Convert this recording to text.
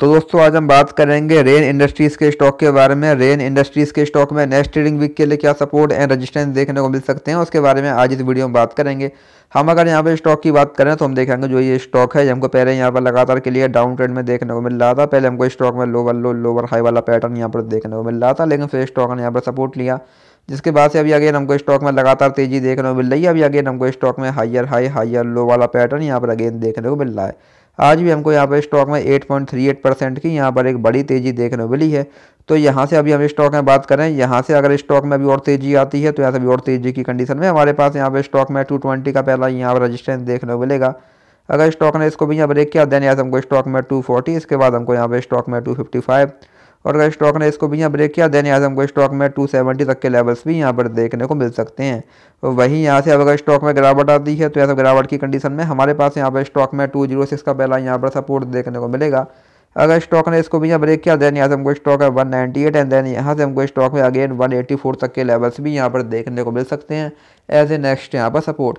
तो दोस्तों आज हम बात करेंगे रेन इंडस्ट्रीज़ के स्टॉक के बारे में रेन इंडस्ट्रीज़ के स्टॉक में नेक्स्ट ट्रेडिंग वीक के लिए क्या सपोर्ट एंड रेजिस्टेंस देखने को मिल सकते हैं उसके बारे में आज इस वीडियो में बात करेंगे हम अगर यहाँ पे स्टॉक की बात करें तो हम देखेंगे जो ये स्टॉक है हमको पहले यहाँ पर लगातार के लिए डाउन ट्रेंड में देखने को मिल रहा था पहले हमको स्टॉक में लोवर लो लोवर हाई वाला पैटर्न यहाँ पर देखने को मिल रहा था लेकिन फिर स्टॉक ने यहाँ पर सपोर्ट लिया जिसके बाद से अभी अगेन हमको स्टॉक में लगातार तेजी देखने को मिल रही है अभी अगेन हमको स्टॉक में हाइयर हाई हाइयर लो वाला पैटर्न यहाँ पर अगेन देखने को मिल रहा है आज भी हमको यहाँ पर स्टॉक में 8.38 परसेंट की यहाँ पर एक बड़ी तेज़ी देखने को मिली है तो यहाँ से अभी हम स्टॉक में बात करें यहाँ से अगर स्टॉक में अभी और तेज़ी आती है तो यहाँ से अभी और तेज़ी की कंडीशन में हमारे पास यहाँ पर स्टॉक में ट्वेंटी का पहला यहाँ पर रजिस्टेंस देखने को मिलेगा अगर स्टॉक ने इसको भी यहाँ ब्रेक किया देन यहाँ से हमको स्टॉक में फोर्टी इसके बाद हमको यहाँ पर स्टॉक में फाइव और अगर स्टॉक ने इसको भी यहाँ ब्रेक किया दैन आज हमको स्टॉक में टू सेवेंटी तक के लेवल्स भी यहाँ पर देखने को मिल सकते हैं तो वहीं यहाँ से अब अगर स्टॉक में गिरावट आती है तो ऐसा गिरावट की कंडीशन में हमारे पास यहाँ पर स्टॉक में टू जीरो सिक्स का पहला यहाँ पर सपोर्ट देखने को मिलेगा अगर स्टॉक ने इसको भी यहाँ ब्रेक किया देन यहाँ से हमको स्टॉक है एट एंड देन यहाँ से हमको स्टॉक में अगेन वन फोर तक के लेवल्स भी यहाँ पर देखने को मिल सकते हैं एज ए नेक्स्ट यहाँ पर सपोर्ट